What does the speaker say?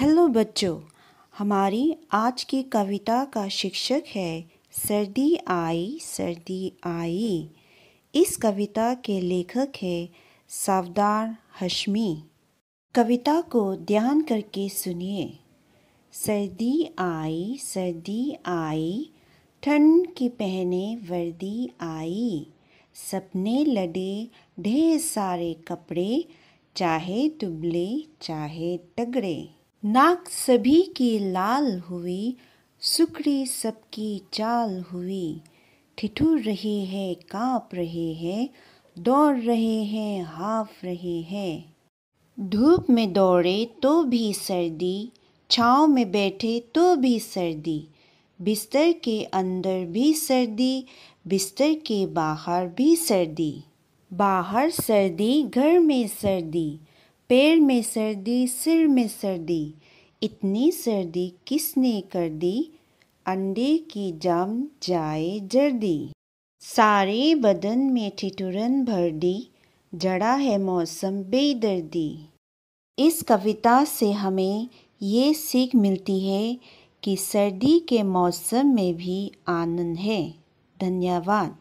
hello बच्चों हमारी आज की कविता का शीर्षक है सर्दी आई सर्दी आई इस कविता के लेखक है सावदार हशमी कविता को ध्यान करके सुनिए सर्दी आई सर्दी आई ठंड की पहने वर्दी आई सपने लड़े ढेर सारे कपड़े चाहे दुबले चाहे तगड़े नाक सभी की लाल हुई सुकड़ी सबकी चाल हुई ठिठुर रहे हैं काँप रहे हैं दौड़ रहे हैं हाफ रहे हैं धूप में दौड़े तो भी सर्दी छाँव में बैठे तो भी सर्दी बिस्तर के अंदर भी सर्दी बिस्तर के बाहर भी सर्दी बाहर सर्दी घर में सर्दी पैर में सर्दी सिर में सर्दी इतनी सर्दी किसने कर दी अंडे की जम जाए जर्दी सारे बदन में ठिठुरन भर दी जड़ा है मौसम बेदर्दी इस कविता से हमें ये सीख मिलती है कि सर्दी के मौसम में भी आनंद है धन्यवाद